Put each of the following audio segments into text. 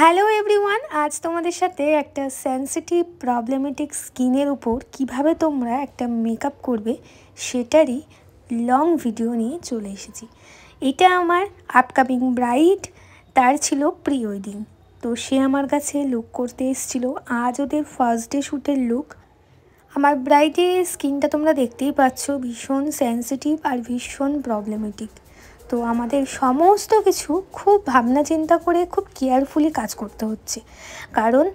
Hello everyone আজ তোমাদের সাথে একটা সেন্সিটিভ প্রবলেমেটিক স্কিনের উপর কিভাবে তোমরা একটা মেকআপ করবে সেটারই লং ভিডিও নিয়ে চলে এসেছি এটা আমার আপকামিং ব্রাইড তার ছিল প্রি ওয়েডিং তো সে আমার কাছে লুক করতে এসেছিল আজ ওদের ফার্স্ট ডে শ্যুটের লুক আমার ব্রাইডের স্কিনটা তোমরা দেখতেই পাচ্ছ ভীষণ সেন্সিটিভ আর ভীষণ প্রবলেমেটিক তো আমাদের সমস্ত কিছু খুব ভাবনা চিন্তা করে খুব কেয়ারফুলি কাজ করতে হচ্ছে কারণ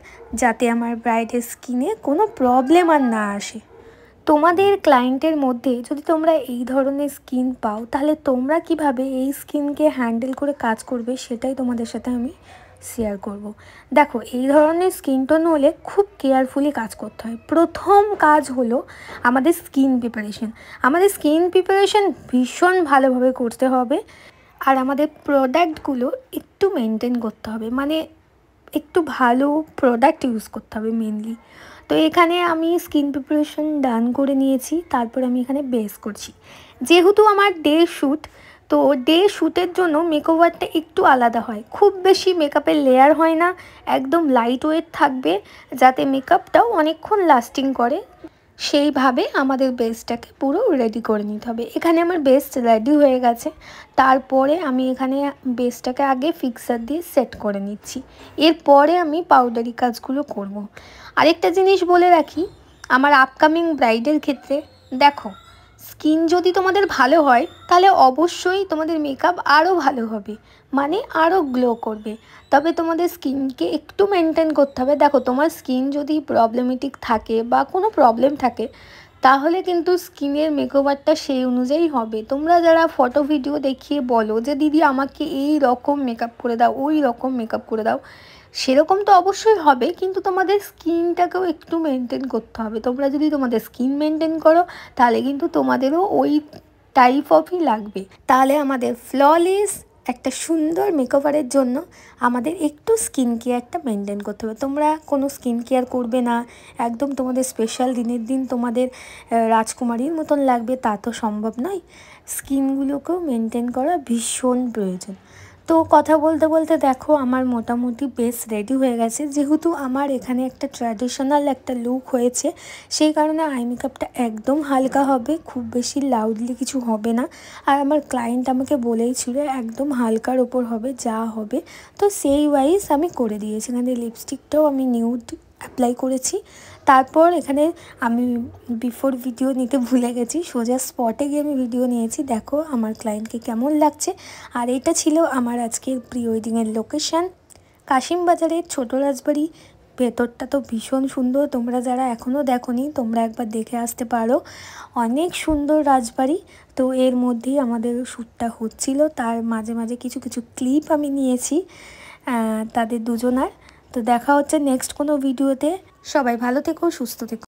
যাতে আমার ব্রাইডের স্কিনে কোনো প্রবলেম আর না আসে তোমাদের ক্লায়েন্টের মধ্যে যদি তোমরা এই ধরনের স্কিন পাও তাহলে তোমরা কিভাবে এই স্কিনকে হ্যান্ডেল করে কাজ করবে সেটাই তোমাদের সাথে আমি শেয়ার করব। দেখো এই ধরনের স্কিন টোন হলে খুব কেয়ারফুলি কাজ করতে হয় প্রথম কাজ হলো আমাদের স্কিন প্রিপারেশন আমাদের স্কিন প্রিপারেশন ভীষণ ভালোভাবে করতে হবে আর আমাদের প্রোডাক্টগুলো একটু মেনটেন করতে হবে মানে একটু ভালো প্রোডাক্ট ইউজ করতে হবে মেনলি তো এখানে আমি স্কিন প্রিপারেশন ডান করে নিয়েছি তারপর আমি এখানে বেস করছি যেহেতু আমার ডে শ্যুট তো ডে শ্যুটের জন্য মেকওভারটা একটু আলাদা হয় খুব বেশি মেকআপের লেয়ার হয় না একদম লাইট ওয়েট থাকবে যাতে মেকআপটাও অনেকক্ষণ লাস্টিং করে সেইভাবে আমাদের বেসটাকে পুরো রেডি করে নিতে হবে এখানে আমার বেস্ট রেডি হয়ে গেছে তারপরে আমি এখানে বেসটাকে আগে ফিক্সার দিয়ে সেট করে নিচ্ছি এরপরে আমি পাউডারি কাজগুলো করব। আরেকটা জিনিস বলে রাখি আমার আপকামিং ব্রাইডের ক্ষেত্রে দেখো স্কিন যদি তোমাদের ভালো হয় তাহলে অবশ্যই তোমাদের মেকআপ আরও ভালো হবে মানে আরও গ্লো করবে তবে তোমাদের স্কিনকে একটু মেনটেন করতে হবে দেখো তোমার স্কিন যদি প্রবলেমেটিক থাকে বা কোনো প্রবলেম থাকে তাহলে কিন্তু স্কিনের মেকওভারটা সেই অনুযায়ী হবে তোমরা যারা ফটো ভিডিও দেখিয়ে বলো যে দিদি আমাকে এই রকম মেকআপ করে দাও ওই রকম মেকআপ করে দাও সেরকম তো অবশ্যই হবে কিন্তু তোমাদের স্কিনটাকেও একটু মেনটেন করতে হবে তোমরা যদি তোমাদের স্কিন মেনটেন করো তাহলে কিন্তু তোমাদেরও ওই টাইপ অফই লাগবে তাহলে আমাদের ফ্ললেস একটা সুন্দর মেকওভারের জন্য আমাদের একটু স্কিন কেয়ারটা মেনটেন করতে হবে তোমরা কোনো স্কিন কেয়ার করবে না একদম তোমাদের স্পেশাল দিনের দিন তোমাদের রাজকুমারীর মতন লাগবে তা তো সম্ভব নয় স্কিনগুলোকেও মেনটেন করা ভীষণ প্রয়োজন তো কথা বলতে বলতে দেখো আমার মোটামুটি বেশ রেডি হয়ে গেছে যেহেতু আমার এখানে একটা ট্র্যাডিশনাল একটা লুক হয়েছে সেই কারণে আই মেকআপটা একদম হালকা হবে খুব বেশি লাউডলি কিছু হবে না আর আমার ক্লায়েন্ট আমাকে বলেই ছিল একদম হালকার ওপর হবে যা হবে তো সেই ওয়াইজ আমি করে দিয়েছি এখানে লিপস্টিকটাও আমি নিউড অ্যাপ্লাই করেছি তারপর এখানে আমি বিফোর ভিডিও নিতে ভুলে গেছি সোজা স্পটে গিয়ে আমি ভিডিও নিয়েছি দেখো আমার ক্লায়েন্টকে কেমন লাগছে আর এটা ছিল আমার আজকের প্রি ওয়েডিংয়ের লোকেশান কাশিমবাজারের ছোটো রাজবাড়ি ভেতরটা তো ভীষণ সুন্দর তোমরা যারা এখনও দেখনি তোমরা একবার দেখে আসতে পারো অনেক সুন্দর রাজবাড়ি তো এর মধ্যেই আমাদের শ্যুটটা হচ্ছিল তার মাঝে মাঝে কিছু কিছু ক্লিপ আমি নিয়েছি তাদের দুজনার তো দেখা হচ্ছে নেক্সট কোনো ভিডিওতে সবাই ভালো থেকো সুস্থ থেকো